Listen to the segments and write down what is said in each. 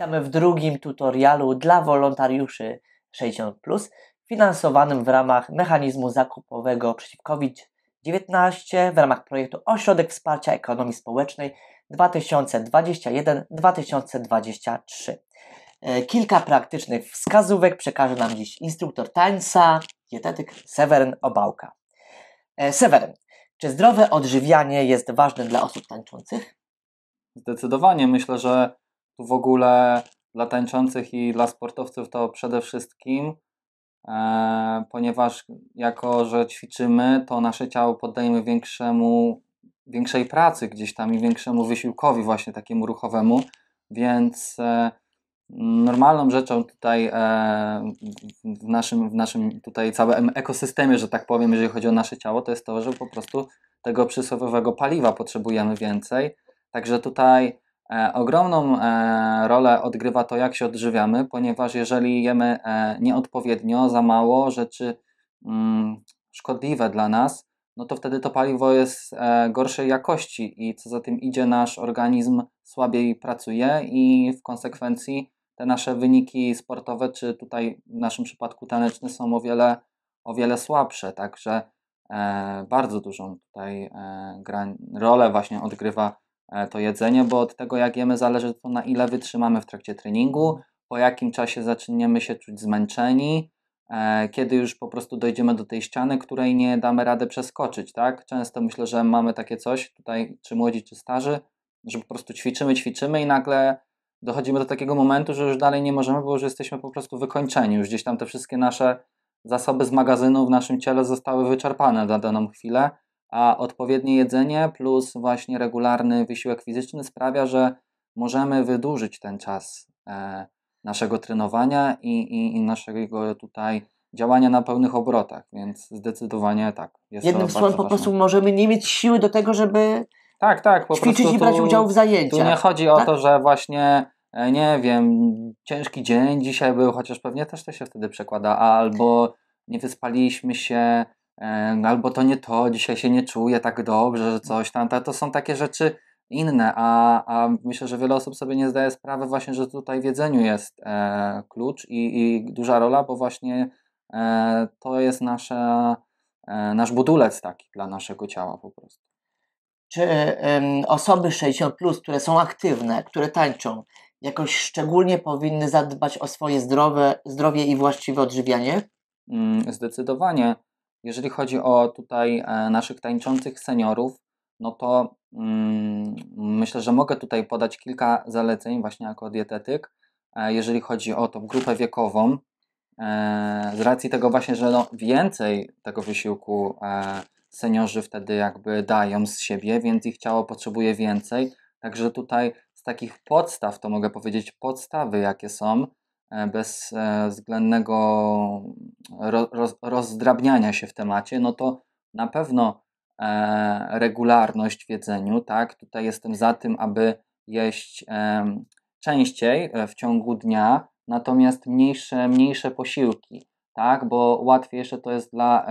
Witamy w drugim tutorialu dla wolontariuszy 60+, finansowanym w ramach mechanizmu zakupowego przeciw COVID-19 w ramach projektu Ośrodek Wsparcia Ekonomii Społecznej 2021-2023. E, kilka praktycznych wskazówek przekaże nam dziś instruktor tańca, dietetyk Seweryn Obałka. E, Seweryn, czy zdrowe odżywianie jest ważne dla osób tańczących? Zdecydowanie myślę, że w ogóle dla tańczących i dla sportowców to przede wszystkim, e, ponieważ jako, że ćwiczymy, to nasze ciało poddajemy większemu, większej pracy gdzieś tam i większemu wysiłkowi właśnie takiemu ruchowemu, więc e, normalną rzeczą tutaj e, w, naszym, w naszym tutaj całym ekosystemie, że tak powiem, jeżeli chodzi o nasze ciało, to jest to, że po prostu tego przysłowiowego paliwa potrzebujemy więcej. Także tutaj E, ogromną e, rolę odgrywa to, jak się odżywiamy, ponieważ jeżeli jemy e, nieodpowiednio, za mało rzeczy mm, szkodliwe dla nas, no to wtedy to paliwo jest gorszej jakości i co za tym idzie, nasz organizm słabiej pracuje i w konsekwencji te nasze wyniki sportowe, czy tutaj w naszym przypadku taneczne, są o wiele, o wiele słabsze. Także bardzo dużą tutaj rolę właśnie odgrywa E, to jedzenie, bo od tego jak jemy zależy to na ile wytrzymamy w trakcie treningu, po jakim czasie zaczniemy się czuć zmęczeni, e, kiedy już po prostu dojdziemy do tej ściany, której nie damy rady przeskoczyć, tak? Często myślę, że mamy takie coś tutaj, czy młodzi, czy starzy, że po prostu ćwiczymy, ćwiczymy i nagle dochodzimy do takiego momentu, że już dalej nie możemy, bo już jesteśmy po prostu wykończeni, już gdzieś tam te wszystkie nasze zasoby z magazynu w naszym ciele zostały wyczerpane na daną chwilę a odpowiednie jedzenie plus właśnie regularny wysiłek fizyczny sprawia, że możemy wydłużyć ten czas e, naszego trenowania i, i, i naszego tutaj działania na pełnych obrotach, więc zdecydowanie tak. Jednym słowem po prostu możemy nie mieć siły do tego, żeby tak, tak, po ćwiczyć prostu i brać tu, udział w zajęciach. Tu nie chodzi tak? o to, że właśnie e, nie wiem, ciężki dzień dzisiaj był, chociaż pewnie też to się wtedy przekłada, albo nie wyspaliśmy się, albo to nie to, dzisiaj się nie czuję tak dobrze, że coś tam. To są takie rzeczy inne, a, a myślę, że wiele osób sobie nie zdaje sprawy właśnie, że tutaj w jedzeniu jest e, klucz i, i, duża rola, bo właśnie e, to jest nasza, e, nasz budulec taki dla naszego ciała po prostu. Czy osoby 60, plus, które są aktywne, które tańczą, jakoś szczególnie powinny zadbać o swoje zdrowe, zdrowie i właściwe odżywianie? Mm, zdecydowanie. Jeżeli chodzi o tutaj e, naszych tańczących seniorów, no to mm, myślę, że mogę tutaj podać kilka zaleceń właśnie jako dietetyk, e, jeżeli chodzi o tą grupę wiekową. E, z racji tego właśnie, że no więcej tego wysiłku seniorzy wtedy jakby dają z siebie, więc ich ciało potrzebuje więcej. Także tutaj z takich podstaw, to mogę powiedzieć podstawy, jakie są, E, bezwzględnego e, roz, rozdrabniania się w temacie, no to na pewno e, regularność w jedzeniu, tak? Tutaj jestem za tym, aby jeść częściej w ciągu dnia, natomiast mniejsze, mniejsze posiłki, tak? Bo łatwiejsze to jest dla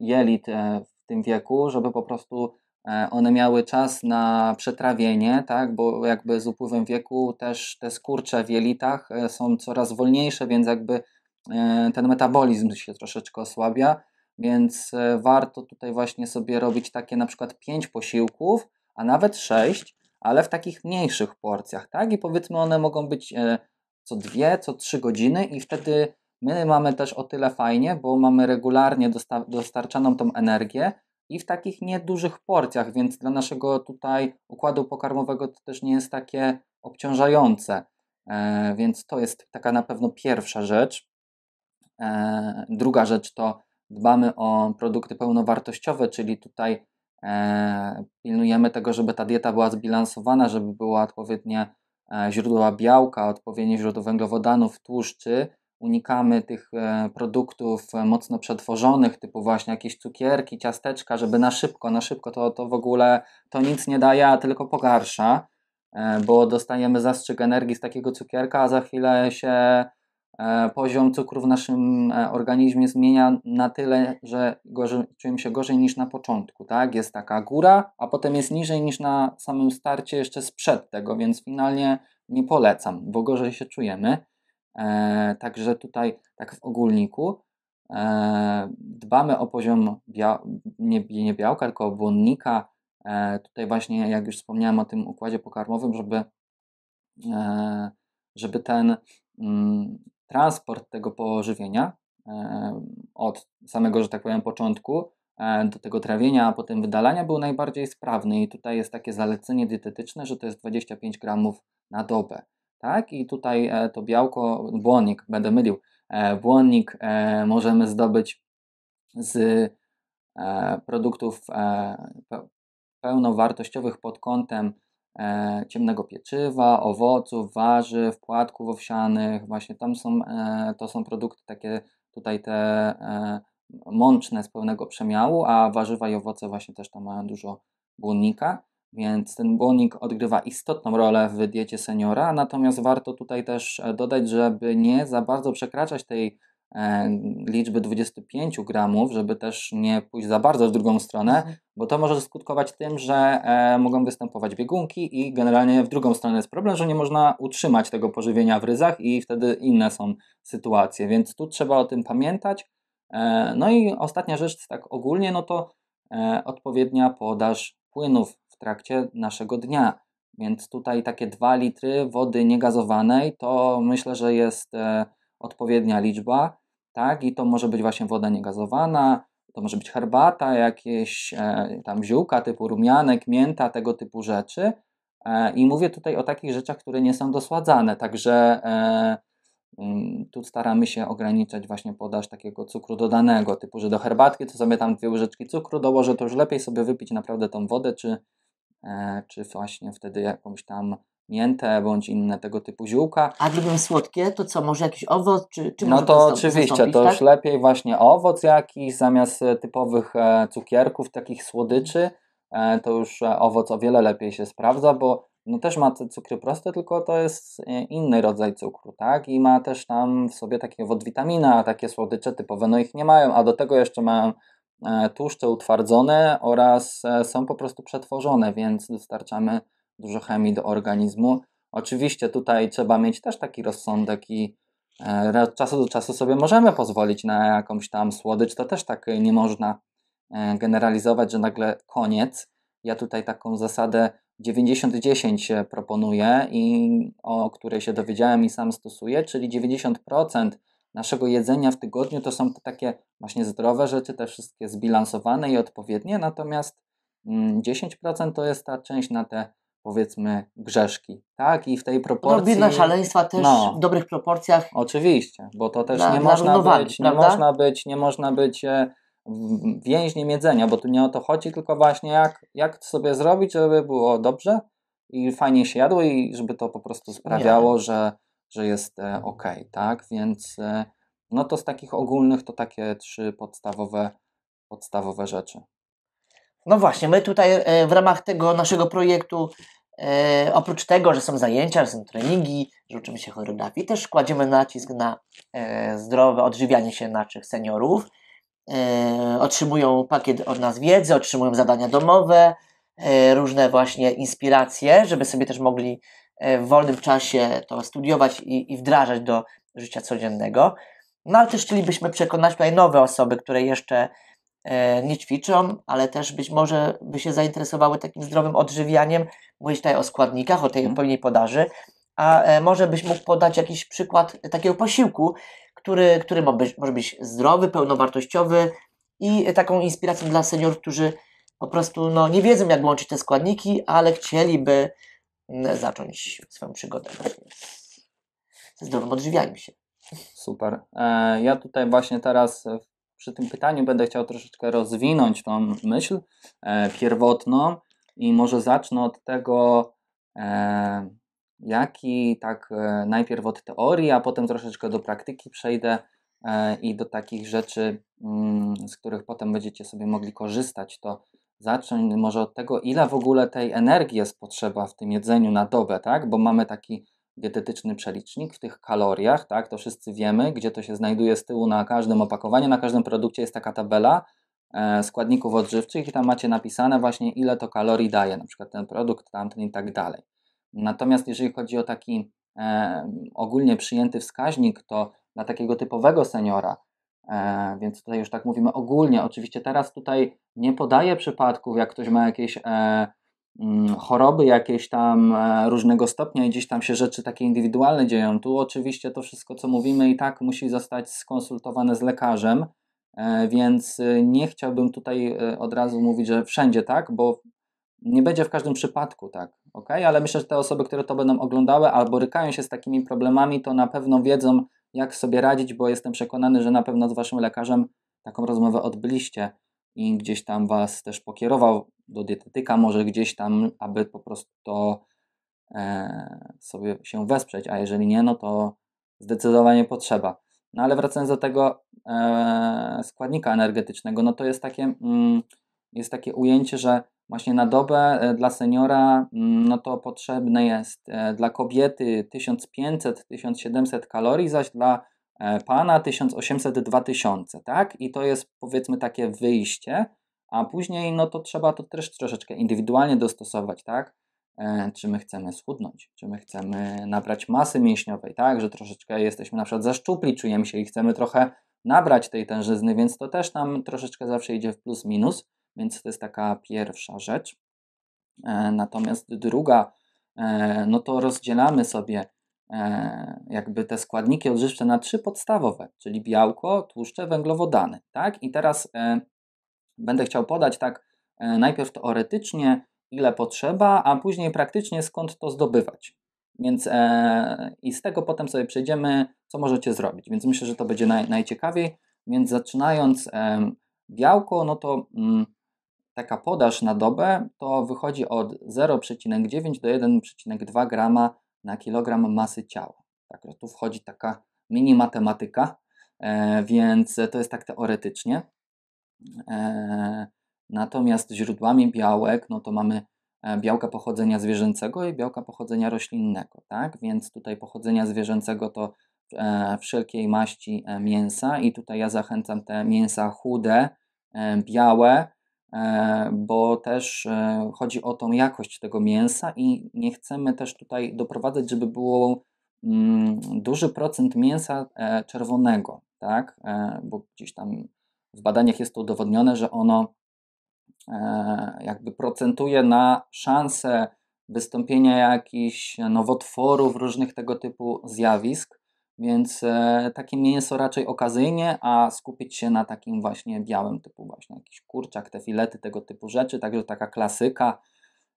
jelit w tym wieku, żeby po prostu E, one miały czas na przetrawienie, tak, bo jakby z upływem wieku też te skurcze w jelitach e, są coraz wolniejsze, więc jakby e, ten metabolizm się troszeczkę osłabia, więc warto tutaj właśnie sobie robić takie na przykład 5 posiłków, a nawet 6, ale w takich mniejszych porcjach, tak? I powiedzmy one mogą być co 2, co 3 godziny i wtedy my mamy też o tyle fajnie, bo mamy regularnie dostarczaną tą energię, i w takich niedużych porcjach, więc dla naszego tutaj układu pokarmowego to też nie jest takie obciążające. E, więc to jest taka na pewno pierwsza rzecz. E, druga rzecz to dbamy o produkty pełnowartościowe, czyli tutaj e, pilnujemy tego, żeby ta dieta była zbilansowana, żeby była odpowiednie e, źródła białka, odpowiednie źródła węglowodanów, tłuszczy, unikamy tych e, produktów e, mocno przetworzonych, typu właśnie jakieś cukierki, ciasteczka, żeby na szybko, na szybko to, to w ogóle to nic nie daje, a tylko pogarsza, e, bo dostajemy zastrzyk energii z takiego cukierka, a za chwilę się poziom cukru w naszym organizmie zmienia na tyle, że gorzej, czujemy się gorzej niż na początku, tak? Jest taka góra, a potem jest niżej niż na samym starcie jeszcze sprzed tego, więc finalnie nie polecam, bo gorzej się czujemy. E, także tutaj, tak w ogólniku, e, dbamy o poziom bia nie, białka, tylko błonnika. E, tutaj właśnie, jak już wspomniałem o tym układzie pokarmowym, żeby, e, żeby ten mm, transport tego pożywienia e, od samego, że tak powiem, początku e, do tego trawienia, a potem wydalania był najbardziej sprawny i tutaj jest takie zalecenie dietetyczne, że to jest 25 gramów na dobę tak? I tutaj e, to białko, błonnik, będę mylił, e, błonnik e, możemy zdobyć z produktów pełnowartościowych pod kątem ciemnego pieczywa, owoców, warzyw, płatków owsianych. Właśnie tam są, to są produkty takie tutaj te mączne z pełnego przemiału, a warzywa i owoce właśnie też tam mają dużo błonnika. Więc ten błonik odgrywa istotną rolę w diecie seniora, natomiast warto tutaj też e, dodać, żeby nie za bardzo przekraczać tej e, liczby 25 gramów, żeby też nie pójść za bardzo w drugą stronę, mhm. bo to może skutkować tym, że e, mogą występować biegunki i generalnie w drugą stronę jest problem, że nie można utrzymać tego pożywienia w ryzach i wtedy inne są sytuacje, więc tu trzeba o tym pamiętać. No i ostatnia rzecz, tak ogólnie, no to odpowiednia podaż płynów w trakcie naszego dnia. Więc tutaj takie 2 litry wody niegazowanej to myślę, że jest e, odpowiednia liczba, tak? I to może być właśnie woda niegazowana, to może być herbata, jakieś e, tam ziółka typu rumianek, mięta, tego typu rzeczy. E, I mówię tutaj o takich rzeczach, które nie są dosładzane, także e, mm, tu staramy się ograniczać właśnie podaż takiego cukru dodanego, typu, że do herbatki to sobie tam dwie łyżeczki cukru dołożę, to już lepiej sobie wypić naprawdę tą wodę, czy E, czy właśnie wtedy jakąś tam miętę bądź inne tego typu ziółka. A gdybym słodkie, to co, może jakiś owoc? Czy, czy no to oczywiście, to tak? już lepiej właśnie owoc jakiś zamiast e, typowych e, cukierków, takich słodyczy, to już owoc o wiele lepiej się sprawdza, bo no też ma te cukry proste, tylko to jest inny rodzaj cukru, tak? I ma też tam w sobie takie wodwitamina, takie słodycze typowe, no ich nie mają, a do tego jeszcze mają E, tłuszcze utwardzone oraz e, są po prostu przetworzone, więc dostarczamy dużo chemii do organizmu. Oczywiście tutaj trzeba mieć też taki rozsądek i od e, czasu do czasu sobie możemy pozwolić na jakąś tam słodycz. To też tak nie można generalizować, że nagle koniec. Ja tutaj taką zasadę 90-10 proponuję i o której się dowiedziałem i sam stosuję, czyli 90% naszego jedzenia w tygodniu to są takie właśnie zdrowe rzeczy, te wszystkie zbilansowane i odpowiednie, natomiast 10% mm, to jest ta część na te powiedzmy grzeszki, tak? I w tej no, proporcji... Odrobina szaleństwa też no, w dobrych proporcjach. Oczywiście, bo to też na, nie, można być, nie można być, nie można być, nie więźniem jedzenia, bo tu nie o to chodzi, tylko właśnie jak, jak sobie zrobić, żeby było dobrze i fajnie się jadło i żeby to po prostu sprawiało, nie. że że jest e, ok, tak? Więc e, no to z takich ogólnych to takie trzy podstawowe, podstawowe rzeczy. No właśnie, my tutaj e, w ramach tego naszego projektu oprócz tego, że są zajęcia, że są treningi, że uczymy się choreografii, też kładziemy nacisk na zdrowe odżywianie się naszych seniorów. otrzymują pakiet od nas wiedzy, otrzymują zadania domowe, różne właśnie inspiracje, żeby sobie też mogli E, w wolnym czasie to studiować i, i wdrażać do życia codziennego. No ale też chcielibyśmy przekonać tutaj nowe osoby, które jeszcze e, nie ćwiczą, ale też być może by się zainteresowały takim zdrowym odżywianiem. Mówić tutaj o składnikach, o tej odpowiedniej mhm. podaży. A e, może byś mógł podać jakiś przykład takiego posiłku, który, który może być, może być zdrowy, pełnowartościowy i taką inspiracją dla seniorów, którzy po prostu no, nie wiedzą, jak łączyć te składniki, ale chcieliby zacząć swoją przygodę właśnie ze zdrowym odżywianiem się. Super. E, ja tutaj właśnie teraz e, przy tym pytaniu będę chciał troszeczkę rozwinąć tą myśl e, pierwotną i może zacznę od tego, jaki tak najpierw od teorii, a potem troszeczkę do praktyki przejdę i do takich rzeczy, mm, z których potem będziecie sobie mogli korzystać, to zacząć może od tego, ile w ogóle tej energii jest potrzeba w tym jedzeniu na dobę, tak? Bo mamy taki dietetyczny przelicznik w tych kaloriach, tak? To wszyscy wiemy, gdzie to się znajduje z tyłu na każdym opakowaniu, na każdym produkcie jest taka tabela e, składników odżywczych i tam macie napisane właśnie ile to kalorii daje, na przykład ten produkt, tamten i tak dalej. Natomiast jeżeli chodzi o taki e, ogólnie przyjęty wskaźnik, to dla takiego typowego seniora E, więc tutaj już tak mówimy ogólnie. Oczywiście teraz tutaj nie podaję przypadków, jak ktoś ma jakieś e, mm, choroby jakieś tam e, różnego stopnia i gdzieś tam się rzeczy takie indywidualne dzieją. Tu oczywiście to wszystko, co mówimy, i tak musi zostać skonsultowane z lekarzem, więc nie chciałbym tutaj od razu mówić, że wszędzie tak, bo nie będzie w każdym przypadku tak, ok? Ale myślę, że te osoby, które to będą oglądały albo rykają się z takimi problemami, to na pewno wiedzą, jak sobie radzić, bo jestem przekonany, że na pewno z waszym lekarzem taką rozmowę odbyliście i gdzieś tam was też pokierował do dietetyka, może gdzieś tam, aby po prostu to e, sobie się wesprzeć, a jeżeli nie, no to zdecydowanie potrzeba. No ale wracając do tego e, składnika energetycznego, no to jest takie, mm, jest takie ujęcie, że Właśnie na dobę e, dla seniora mm, no to potrzebne jest e, dla kobiety 1500-1700 kalorii, zaś dla e, pana 1800-2000, tak? I to jest powiedzmy takie wyjście, a później no to trzeba to też troszeczkę indywidualnie dostosować, tak? Czy my chcemy schudnąć, czy my chcemy nabrać masy mięśniowej, tak? Że troszeczkę jesteśmy na przykład zaszczupli, czujemy się i chcemy trochę nabrać tej tężyzny, więc to też nam troszeczkę zawsze idzie w plus minus. Więc to jest taka pierwsza rzecz. E, natomiast druga, e, no to rozdzielamy sobie e, jakby te składniki odżywcze na trzy podstawowe, czyli białko, tłuszcze, węglowodany. Tak? I teraz będę chciał podać tak najpierw teoretycznie, ile potrzeba, a później praktycznie skąd to zdobywać. Więc i z tego potem sobie przejdziemy, co możecie zrobić. Więc myślę, że to będzie najciekawiej. Więc zaczynając białko, no to mm, taka podaż na dobę to wychodzi od 0,9 do 1,2 grama na kilogram masy ciała. Także tu wchodzi taka mini matematyka, e, więc to jest tak teoretycznie. E, natomiast źródłami białek, no to mamy e, białka pochodzenia zwierzęcego i białka pochodzenia roślinnego, tak? Więc tutaj pochodzenia zwierzęcego to wszelkiej maści mięsa i tutaj ja zachęcam te mięsa chude, białe, E, bo też e, chodzi o tą jakość tego mięsa i nie chcemy też tutaj doprowadzać, żeby było mm, duży procent mięsa e, czerwonego, tak? Bo gdzieś tam w badaniach jest to udowodnione, że ono jakby procentuje na szansę wystąpienia jakichś nowotworów, różnych tego typu zjawisk. Więc e, takie mięso raczej okazyjnie, a skupić się na takim właśnie białym typu właśnie jakiś kurczak, te filety, tego typu rzeczy. Także taka klasyka,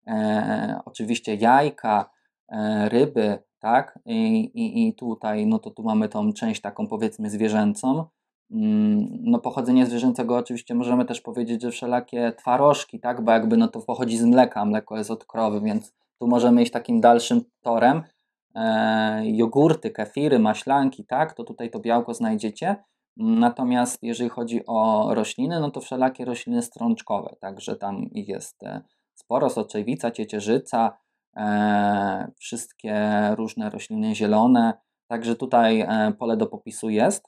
e, oczywiście jajka, e, ryby, tak? I, i, I tutaj, no to tu mamy tą część taką powiedzmy zwierzęcą. Mm, no pochodzenie zwierzęcego oczywiście możemy też powiedzieć, że wszelakie twarożki, tak? Bo jakby no to pochodzi z mleka, mleko jest od krowy, więc tu możemy iść takim dalszym torem, E, jogurty, kefiry, maślanki, tak, to tutaj to białko znajdziecie. Natomiast jeżeli chodzi o rośliny, no to wszelakie rośliny strączkowe, także tam jest e, sporo, soczewica, ciecierzyca, e, wszystkie różne rośliny zielone, także tutaj e, pole do popisu jest.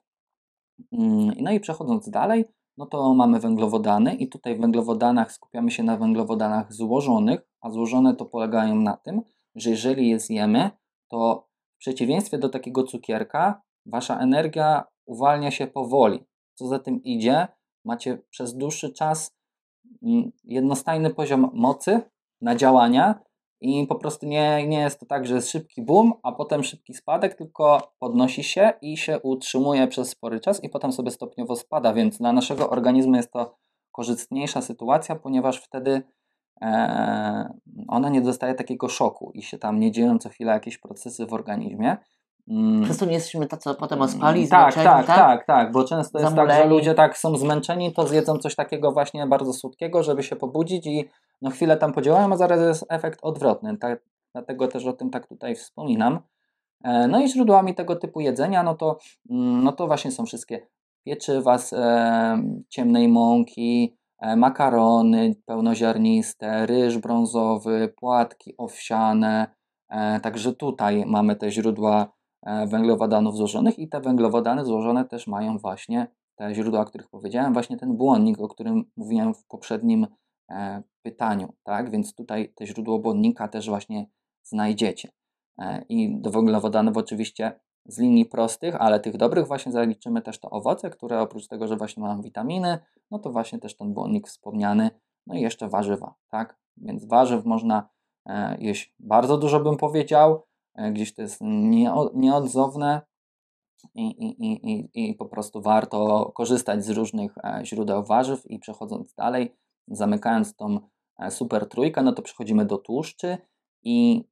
Mm, no i przechodząc dalej, no to mamy węglowodany i tutaj w węglowodanach skupiamy się na węglowodanach złożonych, a złożone to polegają na tym, że jeżeli je zjemy, to w przeciwieństwie do takiego cukierka, wasza energia uwalnia się powoli. Co za tym idzie, macie przez dłuższy czas mm, jednostajny poziom mocy na działania i po prostu nie, nie jest to tak, że jest szybki boom, a potem szybki spadek, tylko podnosi się i się utrzymuje przez spory czas i potem sobie stopniowo spada, więc dla naszego organizmu jest to korzystniejsza sytuacja, ponieważ wtedy E, ona nie dostaje takiego szoku i się tam nie dzieją co chwila jakieś procesy w organizmie. Mm. Przez to nie jesteśmy tacy potem mm, ospali, tak, zmęczeni, tak? Tak, tak, tak, bo często jest Zamuleni. tak, że ludzie tak są zmęczeni, to zjedzą coś takiego właśnie bardzo słodkiego, żeby się pobudzić i no chwilę tam podziałają, a zaraz jest efekt odwrotny, tak, dlatego też o tym tak tutaj wspominam. E, no i źródłami tego typu jedzenia, no to, mm, no to właśnie są wszystkie pieczywa z e, ciemnej mąki, E, makarony pełnoziarniste, ryż brązowy, płatki owsiane. E, także tutaj mamy te źródła e, węglowodanów złożonych i te węglowodany złożone też mają właśnie te źródła, o których powiedziałem, właśnie ten błonnik, o którym mówiłem w poprzednim pytaniu, tak? Więc tutaj te źródło błonnika też właśnie znajdziecie. I do węglowodanów oczywiście z linii prostych, ale tych dobrych właśnie zaliczymy też te owoce, które oprócz tego, że właśnie mają witaminy, no to właśnie też ten błonnik wspomniany, no i jeszcze warzywa, tak? Więc warzyw można e, jeść bardzo dużo, bym powiedział, e, gdzieś to jest nieodzowne i, i, i, i, i po prostu warto korzystać z różnych e, źródeł warzyw i przechodząc dalej, zamykając tą super trójkę, no to przechodzimy do tłuszczy i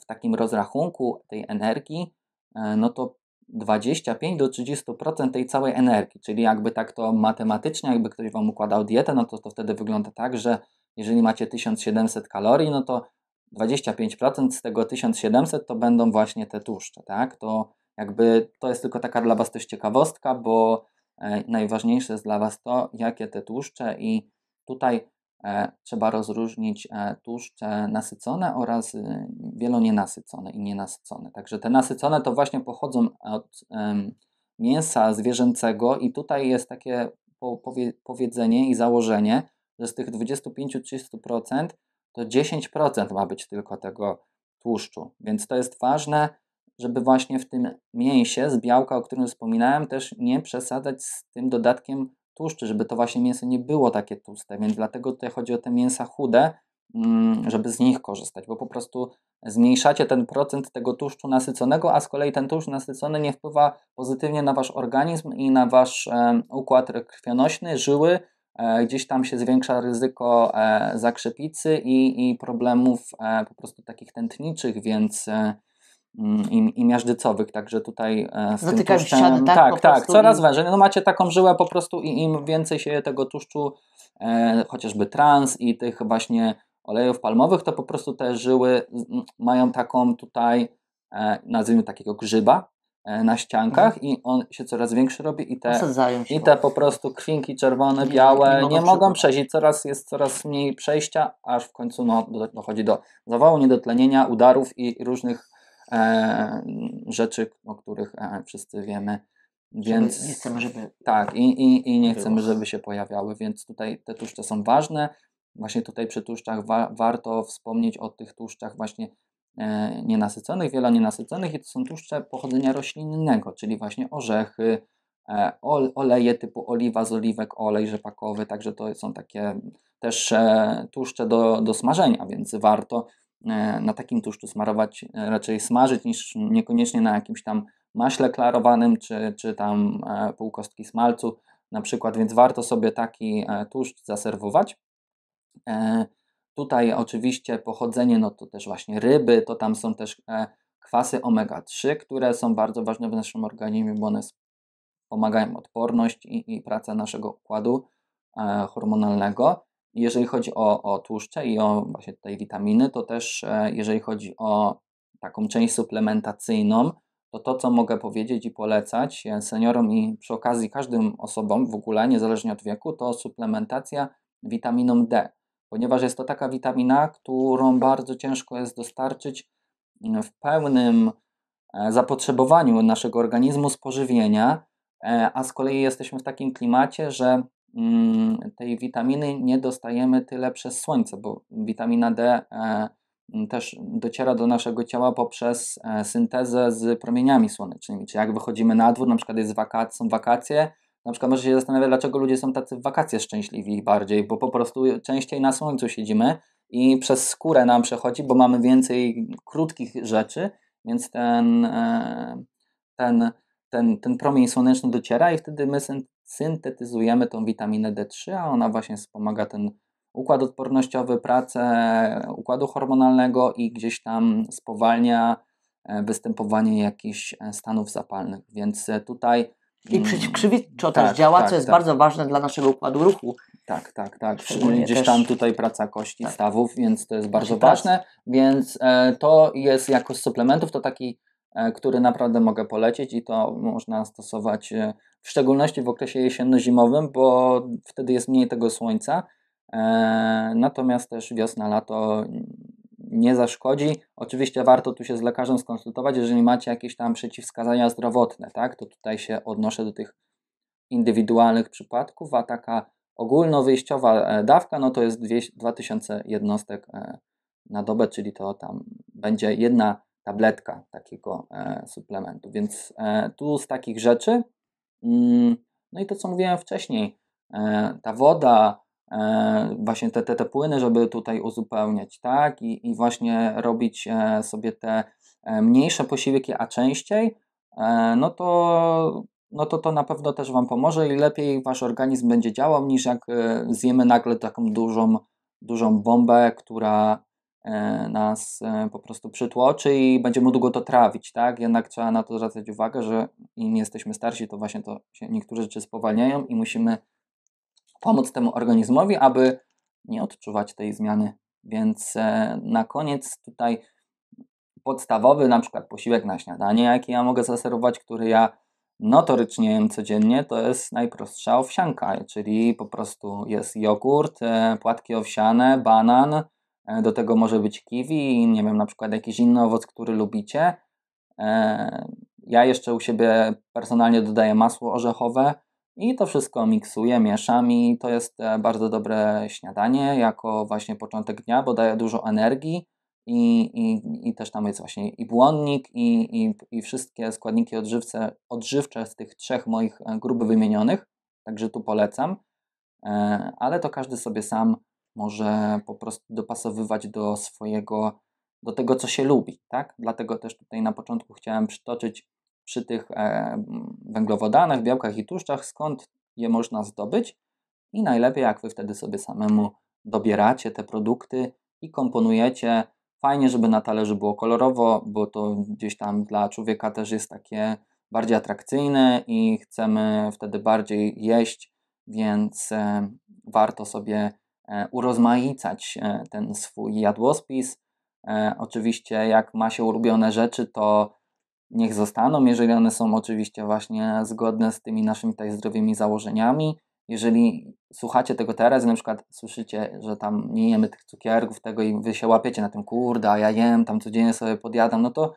w takim rozrachunku tej energii E, no to 25 do 30% tej całej energii, czyli jakby tak to matematycznie, jakby ktoś Wam układał dietę, no to to wtedy wygląda tak, że jeżeli macie 1700 kalorii, no to 25% z tego 1700 to będą właśnie te tłuszcze, tak? To jakby to jest tylko taka dla Was też ciekawostka, bo e, najważniejsze jest dla Was to, jakie te tłuszcze i tutaj E, trzeba rozróżnić e, tłuszcze nasycone oraz y, wielonienasycone i nienasycone. Także te nasycone to właśnie pochodzą od mięsa zwierzęcego i tutaj jest takie powiedzenie i założenie, że z tych 25-30% to 10% ma być tylko tego tłuszczu. Więc to jest ważne, żeby właśnie w tym mięsie z białka, o którym wspominałem, też nie przesadzać z tym dodatkiem tłuszczy, żeby to właśnie mięso nie było takie tłuste, więc dlatego tutaj chodzi o te mięsa chude, mm, żeby z nich korzystać, bo po prostu zmniejszacie ten procent tego tłuszczu nasyconego, a z kolei ten tłuszcz nasycony nie wpływa pozytywnie na wasz organizm i na wasz układ krwionośny, żyły, e, gdzieś tam się zwiększa ryzyko e, zakrzepicy i, i problemów e, po prostu takich tętniczych, więc i, mm, i miażdżycowych, także tutaj e, z Zatykasz tym tłuszczem, ściany, tak? Tak, tak coraz i... wężej. No macie taką żyłę po prostu i im więcej się tego tłuszczu, e, chociażby trans i tych właśnie olejów palmowych, to po prostu te żyły mają taką tutaj, e, nazwijmy tak, takiego grzyba, e, na ściankach mhm. i on się coraz większy robi i te, i te po prostu krwinki czerwone, nie, białe nie, nie mogą przeżyć, coraz jest coraz mniej przejścia, aż w końcu no, dochodzi do zawału, niedotlenienia, udarów i różnych E, rzeczy, o których e, wszyscy wiemy. Więc żeby nie chcemy, żeby. Tak, i, i, i nie chcemy, żeby się pojawiały, więc tutaj te tłuszcze są ważne. Właśnie tutaj przy tłuszczach wa warto wspomnieć o tych tłuszczach właśnie e, nienasyconych, wielonienasyconych i to są tłuszcze pochodzenia roślinnego, czyli właśnie orzechy, e, oleje typu oliwa z oliwek, olej rzepakowy, także to są takie też e, tłuszcze do, do smażenia, więc warto E, na takim tłuszczu smarować, e, raczej smażyć niż niekoniecznie na jakimś tam maśle klarowanym czy, czy tam e, półkostki smalcu na przykład, więc warto sobie taki tłuszcz zaserwować. Tutaj oczywiście pochodzenie, no to też właśnie ryby, to tam są też kwasy omega-3, które są bardzo ważne w naszym organizmie, bo one pomagają odporność i, i praca naszego układu hormonalnego jeżeli chodzi o, o tłuszcze i o właśnie tutaj witaminy, to też e, jeżeli chodzi o taką część suplementacyjną, to to, co mogę powiedzieć i polecać e, seniorom i przy okazji każdym osobom w ogóle, niezależnie od wieku, to suplementacja witaminą D, ponieważ jest to taka witamina, którą bardzo ciężko jest dostarczyć mm, w pełnym e, zapotrzebowaniu naszego organizmu z pożywienia, a z kolei jesteśmy w takim klimacie, że Mm, tej witaminy nie dostajemy tyle przez słońce, bo witamina D e, też dociera do naszego ciała poprzez e, syntezę z promieniami słonecznymi. Czyli jak wychodzimy na dwór, na przykład jest wakac są wakacje, na przykład może się zastanawiać, dlaczego ludzie są tacy w wakacje szczęśliwi bardziej, bo po prostu częściej na słońcu siedzimy i przez skórę nam przechodzi, bo mamy więcej krótkich rzeczy, więc ten, e, ten, ten, ten promień słoneczny dociera i wtedy my syntetyzujemy tą witaminę D3, a ona właśnie wspomaga ten układ odpornościowy, pracę układu hormonalnego i gdzieś tam spowalnia e, występowanie jakichś e, stanów zapalnych. Więc e, tutaj. I przeciwkrzywiczo mm, tak, działa, tak, co jest tak. bardzo ważne dla naszego układu ruchu. Tak, tak, tak. Szczególnie gdzieś też... tam tutaj praca kości, tak. stawów, więc to jest bardzo ważne. Więc to jest jako z suplementów, to taki E, który naprawdę mogę polecić i to można stosować e, w szczególności w okresie jesienno-zimowym, bo wtedy jest mniej tego słońca. E, natomiast też wiosna, lato nie zaszkodzi. Oczywiście warto tu się z lekarzem skonsultować, jeżeli macie jakieś tam przeciwwskazania zdrowotne, tak? To tutaj się odnoszę do tych indywidualnych przypadków, a taka ogólnowyjściowa dawka, no to jest 2000 jednostek na dobę, czyli to tam będzie jedna tabletka takiego e, suplementu. Więc e, tu z takich rzeczy, mm, no i to co mówiłem wcześniej, e, ta woda, właśnie te, te, te płyny, żeby tutaj uzupełniać, tak? I, i właśnie robić sobie te mniejsze posiłki, a częściej, no to, no to to na pewno też Wam pomoże i lepiej Wasz organizm będzie działał niż jak zjemy nagle taką dużą, dużą bombę, która E, nas e, po prostu przytłoczy i będziemy długo to trawić, tak? Jednak trzeba na to zwracać uwagę, że im jesteśmy starsi, to właśnie to się niektóre rzeczy spowalniają i musimy pomóc temu organizmowi, aby nie odczuwać tej zmiany. Więc e, na koniec tutaj podstawowy na przykład posiłek na śniadanie, jaki ja mogę zaserować, który ja notorycznie jem codziennie, to jest najprostsza owsianka, czyli po prostu jest jogurt, płatki owsiane, banan, E, do tego może być kiwi, nie wiem, na przykład jakiś inny owoc, który lubicie. E, ja jeszcze u siebie personalnie dodaję masło orzechowe i to wszystko miksuję, mieszam i to jest e, bardzo dobre śniadanie jako właśnie początek dnia, bo daje dużo energii i, i, i też tam jest właśnie i błonnik i, i, i wszystkie składniki odżywce, odżywcze z tych trzech moich grup wymienionych, także tu polecam, ale to każdy sobie sam może po prostu dopasowywać do swojego, do tego, co się lubi, tak? Dlatego też tutaj na początku chciałem przytoczyć przy tych e, węglowodanach, białkach i tłuszczach, skąd je można zdobyć i najlepiej, jak Wy wtedy sobie samemu dobieracie te produkty i komponujecie. Fajnie, żeby na talerzu było kolorowo, bo to gdzieś tam dla człowieka też jest takie bardziej atrakcyjne i chcemy wtedy bardziej jeść, więc e, warto sobie E, urozmaicać e, ten swój jadłospis. E, oczywiście, jak ma się ulubione rzeczy, to niech zostaną, jeżeli one są oczywiście właśnie zgodne z tymi naszymi tutaj zdrowymi założeniami. Jeżeli słuchacie tego teraz i na przykład słyszycie, że tam nie jemy tych cukierków, tego i wy się łapiecie na tym, kurde, a ja jem, tam codziennie sobie podjadam, no to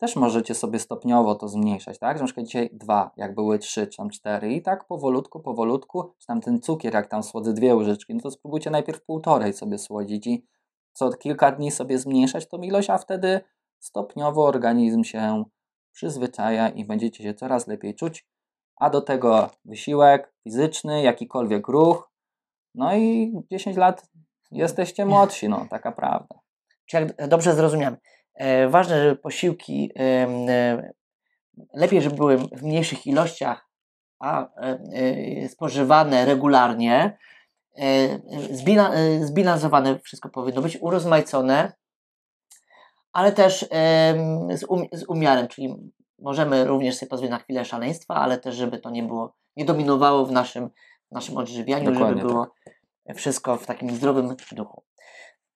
też możecie sobie stopniowo to zmniejszać, tak? na przykład dzisiaj dwa, jak były trzy, czy tam cztery i tak powolutku, powolutku, czy tam ten cukier, jak tam słodzę dwie łyżeczki, no to spróbujcie najpierw półtorej sobie słodzić i co kilka dni sobie zmniejszać tą ilość, a wtedy stopniowo organizm się przyzwyczaja i będziecie się coraz lepiej czuć, a do tego wysiłek fizyczny, jakikolwiek ruch, no i 10 lat jesteście młodsi, no taka prawda. Czy jak e, dobrze zrozumiałem, E, ważne, żeby posiłki e, lepiej, żeby były w mniejszych ilościach, a e, spożywane regularnie. Zbilansowane wszystko powinno być, urozmaicone, ale też um, z, umiarem, czyli możemy również sobie pozwolić na chwilę szaleństwa, ale też, żeby to nie było, nie dominowało w naszym, w naszym odżywianiu, Dokładnie żeby tak. było wszystko w takim zdrowym duchu.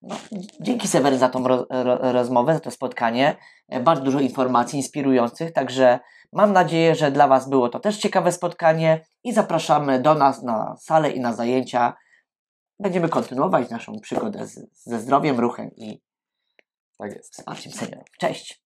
No, dzięki Sewery za tą ro, ro, rozmowę, za to spotkanie. E, bardzo dużo informacji inspirujących, także mam nadzieję, że dla Was było to też ciekawe spotkanie i zapraszamy do nas na salę i na zajęcia. Będziemy kontynuować naszą przygodę z, ze zdrowiem, ruchem i tak jest. wsparciem seniorów. Cześć!